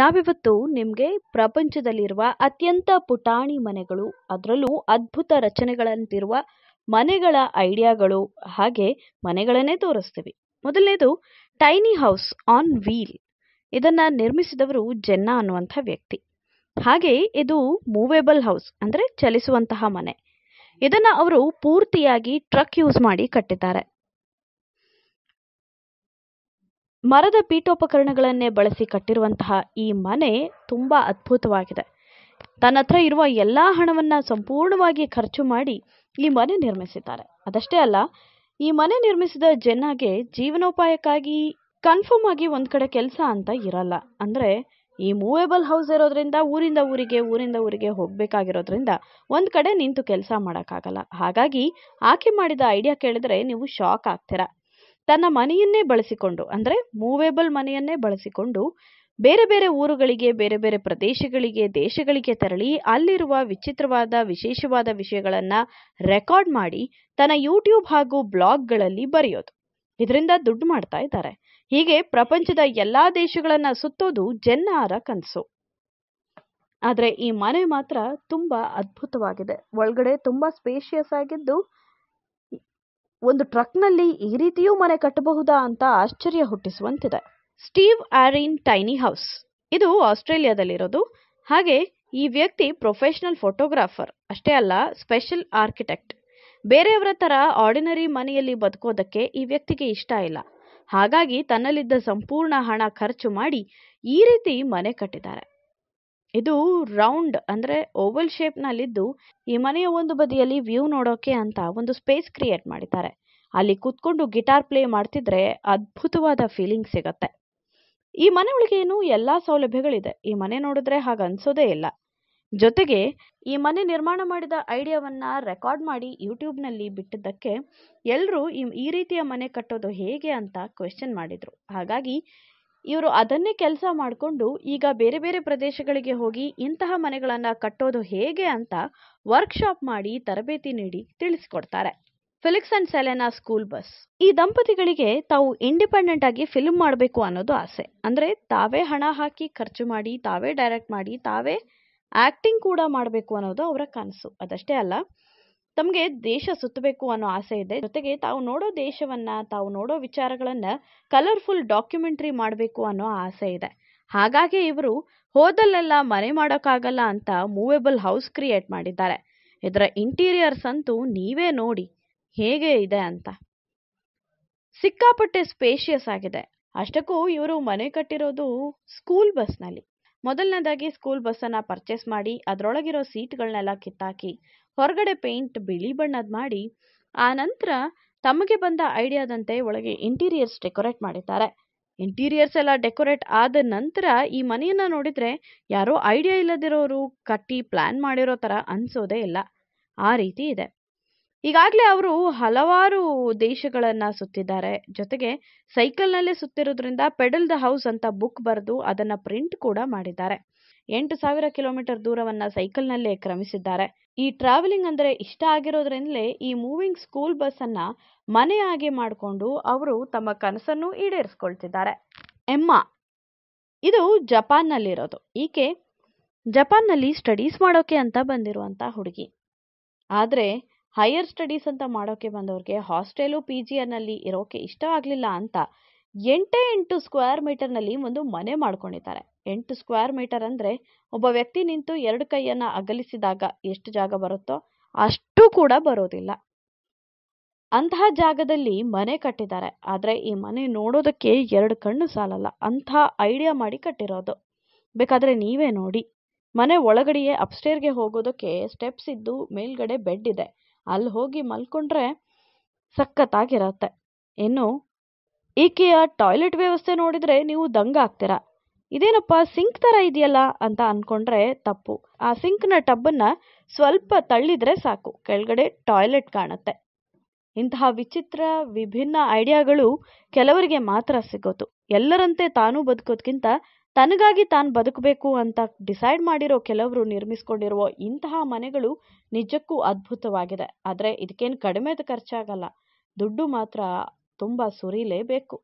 ನಾವಿವತ್ತು ನಿಮಗೆ ಪ್ರಪಂಚದಲ್ಲಿರುವ ಅತ್ಯಂತ ಪುಟಾಣಿ ಮನೆಗಳು ಅದರಲ್ಲೂ ಅದ್ಭುತ ರಚನೆಗಳಂತಿರುವ ಮನೆಗಳ ಐಡಿಯಾಗಳು ಹಾಗೆ ಮನೆಗಳನ್ನೇ ತೋರಿಸ್ತೀವಿ ಮೊದಲನೇದು ಟೈನಿ ಹೌಸ್ ಆನ್ ವೀಲ್ ಇದನ್ನ ನಿರ್ಮಿಸಿದವರು ಜೆನ್ನಾ ಅನ್ನುವಂಥ ವ್ಯಕ್ತಿ ಹಾಗೆ ಇದು ಮೂವೇಬಲ್ ಹೌಸ್ ಅಂದರೆ ಚಲಿಸುವಂತಹ ಮನೆ ಇದನ್ನು ಅವರು ಪೂರ್ತಿಯಾಗಿ ಟ್ರಕ್ ಯೂಸ್ ಮಾಡಿ ಕಟ್ಟಿದ್ದಾರೆ ಮರದ ಪೀಠೋಪಕರಣಗಳನ್ನೇ ಬಳಸಿ ಕಟ್ಟಿರುವಂತಹ ಈ ಮನೆ ತುಂಬ ಅದ್ಭುತವಾಗಿದೆ ತನ್ನ ಹತ್ರ ಇರುವ ಎಲ್ಲ ಹಣವನ್ನು ಸಂಪೂರ್ಣವಾಗಿ ಖರ್ಚು ಮಾಡಿ ಈ ಮನೆ ನಿರ್ಮಿಸಿದ್ದಾರೆ ಅದಷ್ಟೇ ಅಲ್ಲ ಈ ಮನೆ ನಿರ್ಮಿಸಿದ ಜನಗೆ ಜೀವನೋಪಾಯಕ್ಕಾಗಿ ಕನ್ಫರ್ಮ್ ಆಗಿ ಒಂದು ಕಡೆ ಕೆಲಸ ಅಂತ ಇರಲ್ಲ ಅಂದರೆ ಈ ಮೂವೇಬಲ್ ಹೌಸ್ ಇರೋದ್ರಿಂದ ಊರಿಂದ ಊರಿಗೆ ಊರಿಂದ ಊರಿಗೆ ಹೋಗಬೇಕಾಗಿರೋದ್ರಿಂದ ಒಂದು ಕಡೆ ನಿಂತು ಕೆಲಸ ಮಾಡೋಕ್ಕಾಗಲ್ಲ ಹಾಗಾಗಿ ಆಕೆ ಮಾಡಿದ ಐಡಿಯಾ ಕೇಳಿದ್ರೆ ನೀವು ಶಾಕ್ ಆಗ್ತೀರಾ ತನ್ನ ಮನೆಯನ್ನೇ ಬಳಸಿಕೊಂಡು ಅಂದರೆ ಮೂವೇಬಲ್ ಮನೆಯನ್ನೇ ಬಳಸಿಕೊಂಡು ಬೇರೆ ಬೇರೆ ಊರುಗಳಿಗೆ ಬೇರೆ ಬೇರೆ ಪ್ರದೇಶಗಳಿಗೆ ದೇಶಗಳಿಗೆ ತೆರಳಿ ಅಲ್ಲಿರುವ ವಿಚಿತ್ರವಾದ ವಿಶೇಷವಾದ ವಿಷಯಗಳನ್ನ ರೆಕಾರ್ಡ್ ಮಾಡಿ ತನ್ನ ಯೂಟ್ಯೂಬ್ ಹಾಗೂ ಬ್ಲಾಗ್ಗಳಲ್ಲಿ ಬರೆಯೋದು ಇದರಿಂದ ದುಡ್ಡು ಮಾಡ್ತಾ ಇದ್ದಾರೆ ಹೀಗೆ ಪ್ರಪಂಚದ ಎಲ್ಲಾ ದೇಶಗಳನ್ನ ಸುತ್ತೋದು ಜನ್ನಾರ ಕನಸು ಆದರೆ ಈ ಮನೆ ಮಾತ್ರ ತುಂಬಾ ಅದ್ಭುತವಾಗಿದೆ ಒಳಗಡೆ ತುಂಬಾ ಸ್ಪೇಷಿಯಸ್ ಆಗಿದ್ದು ಒಂದು ಟ್ರಕ್ನಲ್ಲಿ ಈ ರೀತಿಯೂ ಮನೆ ಕಟ್ಟಬಹುದಾ ಅಂತ ಆಶ್ಚರ್ಯ ಹುಟ್ಟಿಸುವಂತಿದೆ ಸ್ಟೀವ್ ಆರಿನ್ ಟೈನಿ ಹೌಸ್ ಇದು ಆಸ್ಟ್ರೇಲಿಯಾದಲ್ಲಿರೋದು ಹಾಗೆ ಈ ವ್ಯಕ್ತಿ ಪ್ರೊಫೆಷನಲ್ ಫೋಟೋಗ್ರಾಫರ್ ಅಷ್ಟೇ ಅಲ್ಲ ಸ್ಪೆಷಲ್ ಆರ್ಕಿಟೆಕ್ಟ್ ಬೇರೆಯವರ ಥರ ಆರ್ಡಿನರಿ ಮನೆಯಲ್ಲಿ ಬದುಕೋದಕ್ಕೆ ಈ ವ್ಯಕ್ತಿಗೆ ಇಷ್ಟ ಇಲ್ಲ ಹಾಗಾಗಿ ತನ್ನಲ್ಲಿದ್ದ ಸಂಪೂರ್ಣ ಹಣ ಖರ್ಚು ಮಾಡಿ ಈ ರೀತಿ ಮನೆ ಕಟ್ಟಿದ್ದಾರೆ ಇದು ರೌಂಡ್ ಅಂದ್ರೆ ಓವಲ್ ಶೇಪ್ ಈ ಮನೆಯ ಒಂದು ಬದಿಯಲ್ಲಿ ವ್ಯೂ ನೋಡೋಕೆ ಅಂತ ಒಂದು ಸ್ಪೇಸ್ ಕ್ರಿಯೇಟ್ ಮಾಡಿದ್ದಾರೆ ಅಲ್ಲಿ ಕುತ್ಕೊಂಡು ಗಿಟಾರ್ ಪ್ಲೇ ಮಾಡ್ತಿದ್ರೆ ಅದ್ಭುತವಾದ ಫೀಲಿಂಗ್ ಸಿಗತ್ತೆ ಈ ಮನೆ ಒಳಗೇನು ಎಲ್ಲಾ ಸೌಲಭ್ಯಗಳಿದೆ ಈ ಮನೆ ನೋಡಿದ್ರೆ ಹಾಗೆ ಅನ್ಸೋದೇ ಇಲ್ಲ ಜೊತೆಗೆ ಈ ಮನೆ ನಿರ್ಮಾಣ ಮಾಡಿದ ಐಡಿಯಾವನ್ನ ರೆಕಾರ್ಡ್ ಮಾಡಿ ಯೂಟ್ಯೂಬ್ನಲ್ಲಿ ಬಿಟ್ಟಿದ್ದಕ್ಕೆ ಎಲ್ಲರೂ ಈ ರೀತಿಯ ಮನೆ ಕಟ್ಟೋದು ಹೇಗೆ ಅಂತ ಕ್ವೆಶನ್ ಮಾಡಿದ್ರು ಹಾಗಾಗಿ ಇವರು ಅದನ್ನೇ ಕೆಲಸ ಮಾಡಿಕೊಂಡು ಈಗ ಬೇರೆ ಬೇರೆ ಪ್ರದೇಶಗಳಿಗೆ ಹೋಗಿ ಇಂತಹ ಮನೆಗಳನ್ನು ಕಟ್ಟೋದು ಹೇಗೆ ಅಂತ ವರ್ಕ್ಶಾಪ್ ಮಾಡಿ ತರಬೇತಿ ನೀಡಿ ತಿಳಿಸಿಕೊಡ್ತಾರೆ Felix and Selena school bus ಈ ದಂಪತಿಗಳಿಗೆ ತಾವು ಇಂಡಿಪೆಂಡೆಂಟ್ ಆಗಿ ಫಿಲ್ಮ್ ಮಾಡಬೇಕು ಅನ್ನೋದು ಆಸೆ ಅಂದರೆ ತಾವೇ ಹಣ ಹಾಕಿ ಖರ್ಚು ಮಾಡಿ ತಾವೇ ಡೈರೆಕ್ಟ್ ಮಾಡಿ ತಾವೇ ಆ್ಯಕ್ಟಿಂಗ್ ಕೂಡ ಮಾಡಬೇಕು ಅನ್ನೋದು ಅವರ ಕನಸು ಅದಷ್ಟೇ ಅಲ್ಲ ತಮಗೆ ದೇಶ ಸುತ್ತಬೇಕು ಅನ್ನೋ ಆಸೆ ಇದೆ ಜೊತೆಗೆ ತಾವು ನೋಡೋ ದೇಶವನ್ನ ತಾವು ನೋಡೋ ವಿಚಾರಗಳನ್ನ ಕಲರ್ಫುಲ್ ಡಾಕ್ಯುಮೆಂಟ್ರಿ ಮಾಡಬೇಕು ಅನ್ನೋ ಆಸೆ ಇದೆ ಹಾಗಾಗಿ ಇವರು ಹೋದಲ್ಲೆಲ್ಲ ಮನೆ ಮಾಡೋಕ್ಕಾಗಲ್ಲ ಅಂತ ಮೂವೇಬಲ್ ಹೌಸ್ ಕ್ರಿಯೇಟ್ ಮಾಡಿದ್ದಾರೆ ಇದರ ಇಂಟೀರಿಯರ್ಸ್ ಅಂತೂ ನೀವೇ ನೋಡಿ ಹೇಗೆ ಇದೆ ಅಂತ ಸಿಕ್ಕಾಪಟ್ಟೆ ಸ್ಪೇಷಿಯಸ್ ಆಗಿದೆ ಅಷ್ಟಕ್ಕೂ ಇವರು ಮನೆ ಕಟ್ಟಿರೋದು ಸ್ಕೂಲ್ ಬಸ್ನಲ್ಲಿ ಮೊದಲನೇದಾಗಿ ಸ್ಕೂಲ್ ಬಸ್ಸನ್ನು ಪರ್ಚೇಸ್ ಮಾಡಿ ಅದರೊಳಗಿರೋ ಸೀಟ್ಗಳನ್ನೆಲ್ಲ ಕಿತ್ತಾಕಿ ಹೊರಗಡೆ ಪೇಂಟ್ ಬಿಳಿ ಬಣ್ಣದ ಮಾಡಿ ಆ ನಂತರ ತಮಗೆ ಬಂದ ಐಡಿಯಾದಂತೆ ಒಳಗೆ ಇಂಟೀರಿಯರ್ಸ್ ಡೆಕೋರೇಟ್ ಮಾಡಿದ್ದಾರೆ ಇಂಟೀರಿಯರ್ಸ್ ಎಲ್ಲ ಡೆಕೋರೇಟ್ ಆದ ನಂತರ ಈ ಮನೆಯನ್ನು ನೋಡಿದರೆ ಯಾರೋ ಐಡಿಯಾ ಇಲ್ಲದಿರೋರು ಕಟ್ಟಿ ಪ್ಲ್ಯಾನ್ ಮಾಡಿರೋ ಥರ ಅನಿಸೋದೇ ಇಲ್ಲ ಆ ರೀತಿ ಇದೆ ಈಗಾಗಲೇ ಅವರು ಹಲವಾರು ದೇಶಗಳನ್ನ ಸುತ್ತಿದ್ದಾರೆ ಜೊತೆಗೆ ಸೈಕಲ್ನಲ್ಲೇ ಸುತ್ತಿರೋದ್ರಿಂದ ಪೆಡಲ್ ದ ಹೌಸ್ ಅಂತ ಬುಕ್ ಬರೆದು ಅದನ್ನ ಪ್ರಿಂಟ್ ಕೂಡ ಮಾಡಿದ್ದಾರೆ ಎಂಟು ಸಾವಿರ ಕಿಲೋಮೀಟರ್ ದೂರವನ್ನ ಸೈಕಲ್ನಲ್ಲೇ ಕ್ರಮಿಸಿದ್ದಾರೆ ಈ ಟ್ರಾವೆಲಿಂಗ್ ಅಂದ್ರೆ ಇಷ್ಟ ಆಗಿರೋದ್ರಿಂದಲೇ ಈ ಮೂವಿಂಗ್ ಸ್ಕೂಲ್ ಬಸ್ ಅನ್ನ ಮನೆಯಾಗಿ ಮಾಡಿಕೊಂಡು ಅವರು ತಮ್ಮ ಕನಸನ್ನು ಈಡೇರಿಸ್ಕೊಳ್ತಿದ್ದಾರೆ ಎಮ್ಮ ಇದು ಜಪಾನ್ನಲ್ಲಿರೋದು ಈಕೆ ಜಪಾನ್ನಲ್ಲಿ ಸ್ಟಡೀಸ್ ಮಾಡೋಕೆ ಅಂತ ಬಂದಿರುವಂತ ಹುಡುಗಿ ಆದ್ರೆ ಹೈಯರ್ ಸ್ಟಡೀಸ್ ಅಂತ ಮಾಡೋಕ್ಕೆ ಬಂದವ್ರಿಗೆ ಹಾಸ್ಟೆಲು ಪಿ ಅನ್ನಲ್ಲಿ ಇರೋಕೆ ಇಷ್ಟ ಆಗಲಿಲ್ಲ ಅಂತ ಎಂಟೇ ಎಂಟು ಸ್ಕ್ವೇರ್ ಮೀಟರ್ನಲ್ಲಿ ಒಂದು ಮನೆ ಮಾಡ್ಕೊಂಡಿದ್ದಾರೆ ಎಂಟು ಸ್ಕ್ವೇರ್ ಮೀಟರ್ ಅಂದರೆ ಒಬ್ಬ ವ್ಯಕ್ತಿ ನಿಂತು ಎರಡು ಕೈಯನ್ನು ಅಗಲಿಸಿದಾಗ ಎಷ್ಟು ಜಾಗ ಬರುತ್ತೋ ಅಷ್ಟು ಕೂಡ ಬರೋದಿಲ್ಲ ಅಂತಹ ಜಾಗದಲ್ಲಿ ಮನೆ ಕಟ್ಟಿದ್ದಾರೆ ಆದರೆ ಈ ಮನೆ ನೋಡೋದಕ್ಕೆ ಎರಡು ಕಣ್ಣು ಸಾಲಲ್ಲ ಅಂಥ ಐಡಿಯಾ ಮಾಡಿ ಕಟ್ಟಿರೋದು ಬೇಕಾದರೆ ನೀವೇ ನೋಡಿ ಮನೆ ಒಳಗಡೆಯೇ ಅಪ್ಸ್ಟೇರ್ಗೆ ಹೋಗೋದಕ್ಕೆ ಸ್ಟೆಪ್ಸ್ ಇದ್ದು ಮೇಲ್ಗಡೆ ಬೆಡ್ ಇದೆ ಅಲ್ಲಿ ಹೋಗಿ ಮಲ್ಕೊಂಡ್ರೆ ಸಖತ್ತಾಗಿರತ್ತೆ ಇನ್ನು ಈಕೆಯ ಟಾಯ್ಲೆಟ್ ವ್ಯವಸ್ಥೆ ನೋಡಿದರೆ ನೀವು ದಂಗಾಗ್ತೀರ ಇದೇನಪ್ಪ ಸಿಂಕ್ ಥರ ಇದೆಯಲ್ಲ ಅಂತ ಅಂದ್ಕೊಂಡ್ರೆ ತಪ್ಪು ಆ ಸಿಂಕ್ನ ಟಬ್ಬನ್ನ ಸ್ವಲ್ಪ ತಳ್ಳಿದ್ರೆ ಸಾಕು ಕೆಳಗಡೆ ಟಾಯ್ಲೆಟ್ ಕಾಣುತ್ತೆ ಇಂತಹ ವಿಚಿತ್ರ ವಿಭಿನ್ನ ಐಡಿಯಾಗಳು ಕೆಲವರಿಗೆ ಮಾತ್ರ ಸಿಗೋದು ಎಲ್ಲರಂತೆ ತಾನೂ ಬದುಕೋದ್ಕಿಂತ ತನಗಾಗಿ ತಾನು ಬದುಕಬೇಕು ಅಂತ ಡಿಸೈಡ್ ಮಾಡಿರೋ ಕೆಲವರು ನಿರ್ಮಿಸ್ಕೊಂಡಿರೋ ಇಂತಹ ಮನೆಗಳು ನಿಜಕ್ಕೂ ಅದ್ಭುತವಾಗಿದೆ ಆದರೆ ಇದಕ್ಕೇನು ಕಡಿಮೆದು ಖರ್ಚಾಗಲ್ಲ ದುಡ್ಡು ಮಾತ್ರ ತುಂಬ ಸುರಿಲೇಬೇಕು